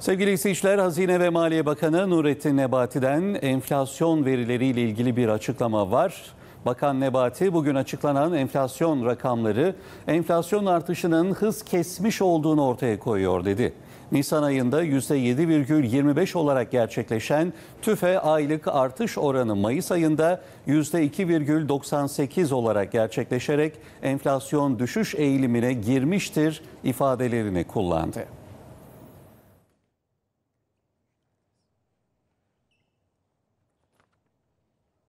Sevgili seyirciler, Hazine ve Maliye Bakanı Nurettin Nebati'den enflasyon verileriyle ilgili bir açıklama var. Bakan Nebati bugün açıklanan enflasyon rakamları enflasyon artışının hız kesmiş olduğunu ortaya koyuyor dedi. Nisan ayında %7,25 olarak gerçekleşen tüfe aylık artış oranı Mayıs ayında %2,98 olarak gerçekleşerek enflasyon düşüş eğilimine girmiştir ifadelerini kullandı.